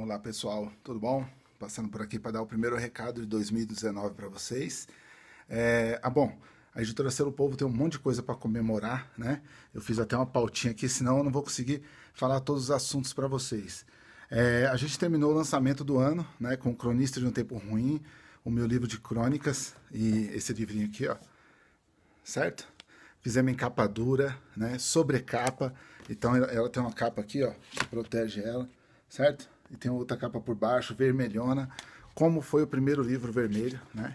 Olá pessoal, tudo bom? Passando por aqui para dar o primeiro recado de 2019 para vocês. É, ah, bom, a editora Selo Povo tem um monte de coisa para comemorar, né? Eu fiz até uma pautinha aqui, senão eu não vou conseguir falar todos os assuntos para vocês. É, a gente terminou o lançamento do ano, né, com o Cronista de um Tempo Ruim, o meu livro de crônicas e esse livrinho aqui, ó. Certo? Fizemos em capa dura, né, sobre capa. Então ela tem uma capa aqui, ó, que protege ela, certo? e tem outra capa por baixo, vermelhona, como foi o primeiro livro vermelho, né?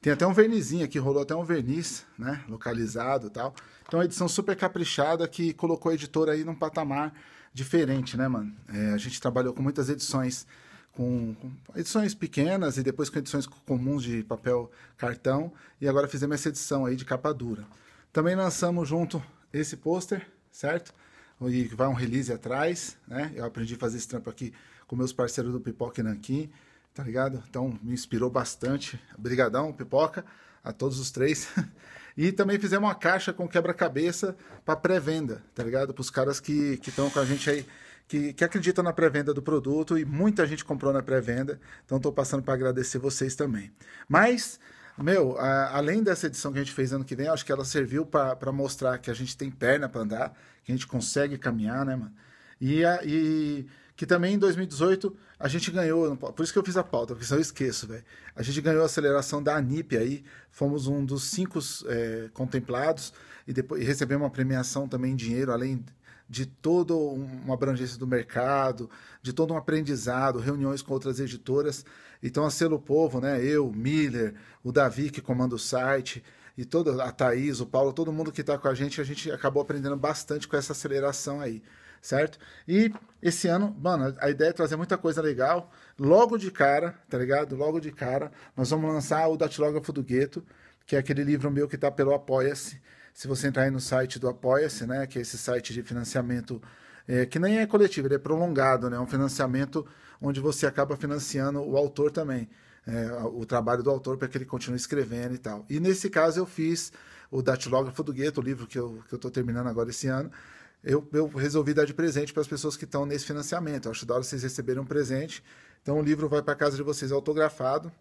Tem até um vernizinho aqui, rolou até um verniz, né? Localizado e tal. Então, uma edição super caprichada que colocou a editora aí num patamar diferente, né, mano? É, a gente trabalhou com muitas edições, com, com, edições pequenas e depois com edições comuns de papel cartão. E agora fizemos essa edição aí de capa dura. Também lançamos junto esse pôster, certo? E vai um release atrás, né? Eu aprendi a fazer esse trampo aqui com meus parceiros do Pipoca e Nanquim, tá ligado? Então me inspirou bastante. Obrigadão, Pipoca, a todos os três. E também fizemos uma caixa com quebra-cabeça para pré-venda, tá ligado? Para os caras que estão com a gente aí, que, que acreditam na pré-venda do produto e muita gente comprou na pré-venda. Então estou passando para agradecer vocês também. Mas meu, a, além dessa edição que a gente fez ano que vem, acho que ela serviu para mostrar que a gente tem perna para andar, que a gente consegue caminhar, né, mano? E, a, e que também em 2018 a gente ganhou, por isso que eu fiz a pauta, porque senão eu esqueço, velho. A gente ganhou a aceleração da ANIP aí, fomos um dos cinco é, contemplados e depois e recebemos uma premiação também em dinheiro, além de toda uma abrangência do mercado, de todo um aprendizado, reuniões com outras editoras. Então a Selo Povo, né, eu, Miller, o Davi que comanda o site, e toda a Thaís, o Paulo, todo mundo que está com a gente, a gente acabou aprendendo bastante com essa aceleração aí certo? E esse ano, mano, a ideia é trazer muita coisa legal. Logo de cara, tá ligado? Logo de cara, nós vamos lançar o Datilógrafo do Gueto, que é aquele livro meu que tá pelo Apoia-se. Se você entrar aí no site do Apoia-se, né, que é esse site de financiamento é, que nem é coletivo, ele é prolongado, né? É um financiamento onde você acaba financiando o autor também. É, o trabalho do autor para que ele continue escrevendo e tal. E nesse caso eu fiz o Datilógrafo do Gueto, o livro que eu estou terminando agora esse ano, eu, eu resolvi dar de presente para as pessoas que estão nesse financiamento. Eu acho da hora vocês receberem um presente. Então o livro vai para casa de vocês autografado.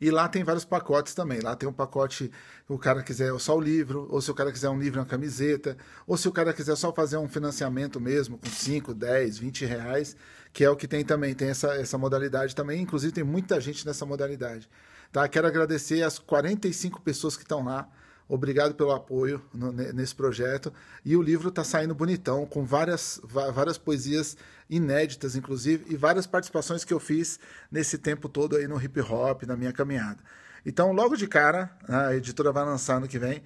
E lá tem vários pacotes também. Lá tem um pacote, o cara quiser só o livro, ou se o cara quiser um livro e uma camiseta, ou se o cara quiser só fazer um financiamento mesmo, com 5, 10, 20 reais, que é o que tem também. Tem essa, essa modalidade também. Inclusive, tem muita gente nessa modalidade. Tá? Quero agradecer às 45 pessoas que estão lá. Obrigado pelo apoio no, nesse projeto. E o livro está saindo bonitão, com várias, várias poesias inéditas, inclusive, e várias participações que eu fiz nesse tempo todo aí no hip hop, na minha caminhada. Então, logo de cara, a editora vai lançar no que vem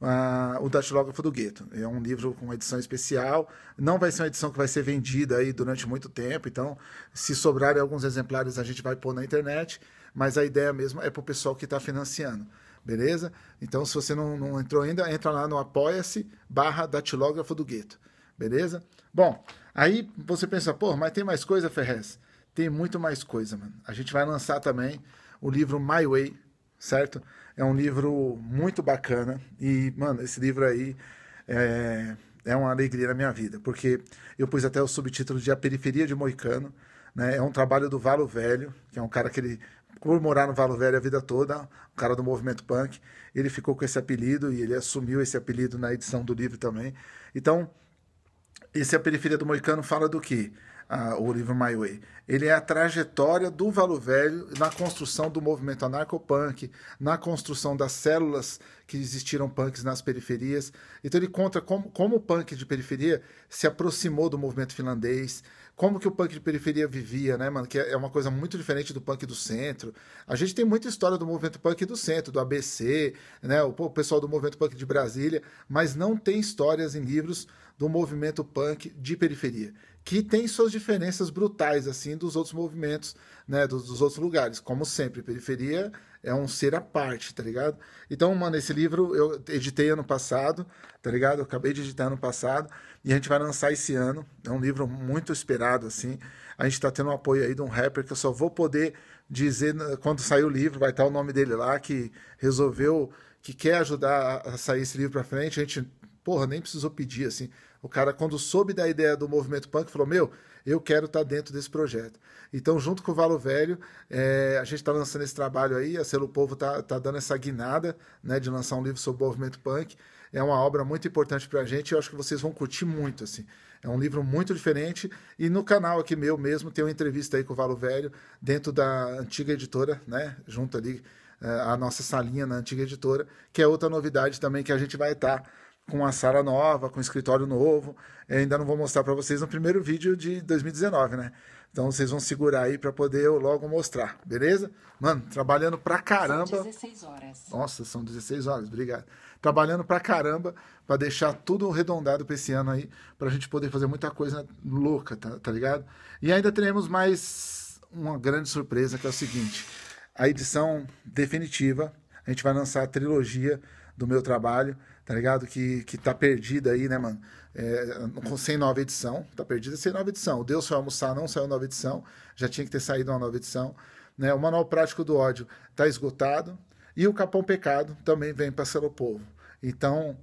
uh, o Datilógrafo do Gueto. É um livro com edição especial. Não vai ser uma edição que vai ser vendida aí durante muito tempo. Então, se sobrarem alguns exemplares, a gente vai pôr na internet. Mas a ideia mesmo é para o pessoal que está financiando. Beleza? Então, se você não, não entrou ainda, entra lá no apoia-se barra datilógrafo do gueto. Beleza? Bom, aí você pensa, pô, mas tem mais coisa, Ferrez? Tem muito mais coisa, mano. A gente vai lançar também o livro My Way, certo? É um livro muito bacana. E, mano, esse livro aí é, é uma alegria na minha vida, porque eu pus até o subtítulo de A Periferia de Moicano. Né? É um trabalho do Valo Velho, que é um cara que ele por morar no Valo Velho a vida toda, o cara do movimento punk, ele ficou com esse apelido e ele assumiu esse apelido na edição do livro também. Então, esse A Periferia do Moicano fala do que? o livro My Way. Ele é a trajetória do Valo Velho na construção do movimento anarcopunk, na construção das células que existiram punks nas periferias. Então ele conta como, como o punk de periferia se aproximou do movimento finlandês, como que o punk de periferia vivia, né, mano? Que é, é uma coisa muito diferente do punk do centro. A gente tem muita história do movimento punk do centro, do ABC, né? o pessoal do movimento punk de Brasília, mas não tem histórias em livros do movimento punk de periferia, que tem suas diferenças brutais assim dos outros movimentos, né, dos, dos, outros lugares. Como sempre, periferia é um ser à parte, tá ligado? Então, mano, esse livro eu editei ano passado, tá ligado? Eu acabei de editar ano passado e a gente vai lançar esse ano. É um livro muito esperado assim. A gente está tendo o um apoio aí de um rapper que eu só vou poder dizer né, quando sair o livro, vai estar o nome dele lá que resolveu que quer ajudar a sair esse livro para frente. A gente porra, nem precisou pedir, assim. O cara, quando soube da ideia do movimento punk, falou: Meu, eu quero estar tá dentro desse projeto. Então, junto com o Valo Velho, é, a gente está lançando esse trabalho aí. A Selo Povo está tá dando essa guinada né, de lançar um livro sobre o movimento punk. É uma obra muito importante para a gente e eu acho que vocês vão curtir muito. assim. É um livro muito diferente. E no canal aqui meu mesmo tem uma entrevista aí com o Valo Velho, dentro da antiga editora, né? Junto ali eh, a nossa salinha na antiga editora, que é outra novidade também que a gente vai estar. Tá com a sala nova, com o escritório novo. Eu ainda não vou mostrar para vocês no primeiro vídeo de 2019, né? Então vocês vão segurar aí para poder eu logo mostrar, beleza? Mano, trabalhando pra caramba. São 16 horas. Nossa, são 16 horas, obrigado. Trabalhando pra caramba para deixar tudo arredondado para esse ano aí, para a gente poder fazer muita coisa louca, tá, tá ligado? E ainda teremos mais uma grande surpresa que é o seguinte: a edição definitiva, a gente vai lançar a trilogia do meu trabalho tá ligado? Que, que tá perdida aí, né, mano? É, sem nova edição, tá perdida sem nova edição. O Deus foi almoçar, não saiu nova edição, já tinha que ter saído uma nova edição. Né? O Manual Prático do Ódio tá esgotado. E o Capão Pecado também vem para ser o povo. Então,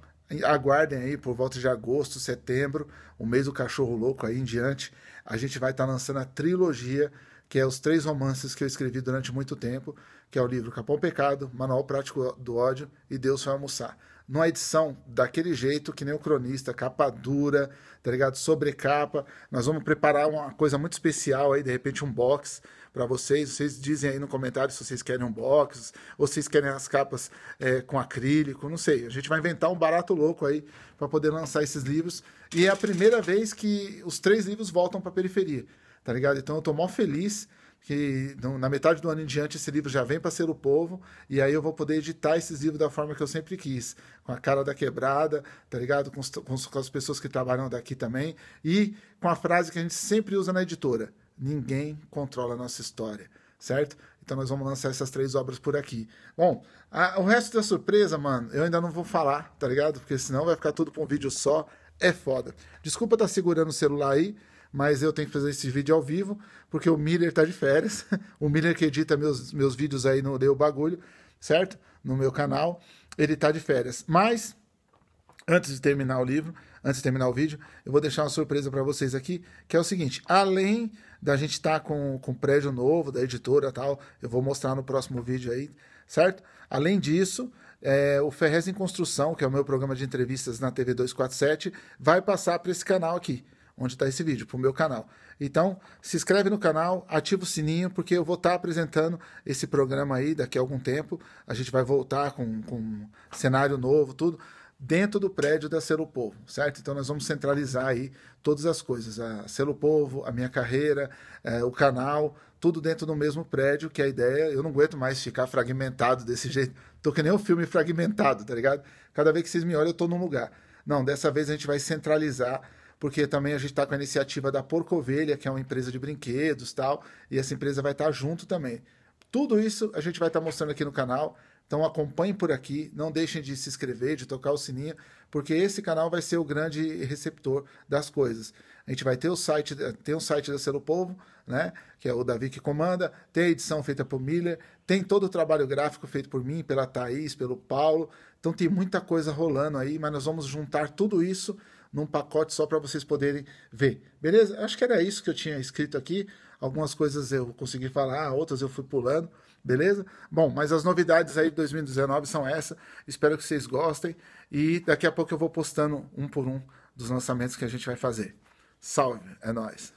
aguardem aí por volta de agosto, setembro, o mês do cachorro louco aí em diante, a gente vai estar tá lançando a trilogia, que é os três romances que eu escrevi durante muito tempo, que é o livro Capão Pecado, Manual Prático do Ódio e Deus foi almoçar numa edição daquele jeito, que nem o cronista, capa dura, tá ligado? sobre capa Nós vamos preparar uma coisa muito especial aí, de repente um box para vocês. Vocês dizem aí no comentário se vocês querem um box, ou vocês querem as capas é, com acrílico, não sei. A gente vai inventar um barato louco aí para poder lançar esses livros. E é a primeira vez que os três livros voltam para a periferia, tá ligado? Então eu tô mó feliz que na metade do ano em diante esse livro já vem para ser o povo, e aí eu vou poder editar esses livros da forma que eu sempre quis, com a cara da quebrada, tá ligado? Com, com, com as pessoas que trabalham daqui também, e com a frase que a gente sempre usa na editora: ninguém controla a nossa história, certo? Então nós vamos lançar essas três obras por aqui. Bom, a, o resto da surpresa, mano, eu ainda não vou falar, tá ligado? Porque senão vai ficar tudo pra um vídeo só. É foda. Desculpa estar tá segurando o celular aí mas eu tenho que fazer esse vídeo ao vivo, porque o Miller tá de férias. o Miller que edita meus, meus vídeos aí no Deu Bagulho, certo? No meu canal, ele tá de férias. Mas, antes de terminar o livro, antes de terminar o vídeo, eu vou deixar uma surpresa para vocês aqui, que é o seguinte: além da gente estar tá com, com prédio novo, da editora tal, eu vou mostrar no próximo vídeo aí, certo? Além disso. É, o Ferrez em Construção, que é o meu programa de entrevistas na TV 247, vai passar para esse canal aqui, onde está esse vídeo, para o meu canal. Então, se inscreve no canal, ativa o sininho, porque eu vou estar tá apresentando esse programa aí daqui a algum tempo. A gente vai voltar com, com cenário novo, tudo, dentro do prédio da Selo Povo, certo? Então, nós vamos centralizar aí todas as coisas: a Selo Povo, a minha carreira, é, o canal, tudo dentro do mesmo prédio, que a ideia, eu não aguento mais ficar fragmentado desse jeito. Tô que nem um filme fragmentado, tá ligado? Cada vez que vocês me olham, eu tô num lugar. Não, dessa vez a gente vai centralizar porque também a gente está com a iniciativa da Porcovelha, que é uma empresa de brinquedos tal, e essa empresa vai estar tá junto também. Tudo isso a gente vai estar tá mostrando aqui no canal, então acompanhem por aqui, não deixem de se inscrever, de tocar o sininho, porque esse canal vai ser o grande receptor das coisas. A gente vai ter o site, tem o site da Selo Povo, né, que é o Davi que comanda, tem a edição feita por Miller, tem todo o trabalho gráfico feito por mim, pela Thaís, pelo Paulo. Então tem muita coisa rolando aí, mas nós vamos juntar tudo isso num pacote só para vocês poderem ver. Beleza? Acho que era isso que eu tinha escrito aqui. Algumas coisas eu consegui falar, outras eu fui pulando, beleza? Bom, mas as novidades aí de 2019 são essa. Espero que vocês gostem e daqui a pouco eu vou postando um por um dos lançamentos que a gente vai fazer. Salve, é nós.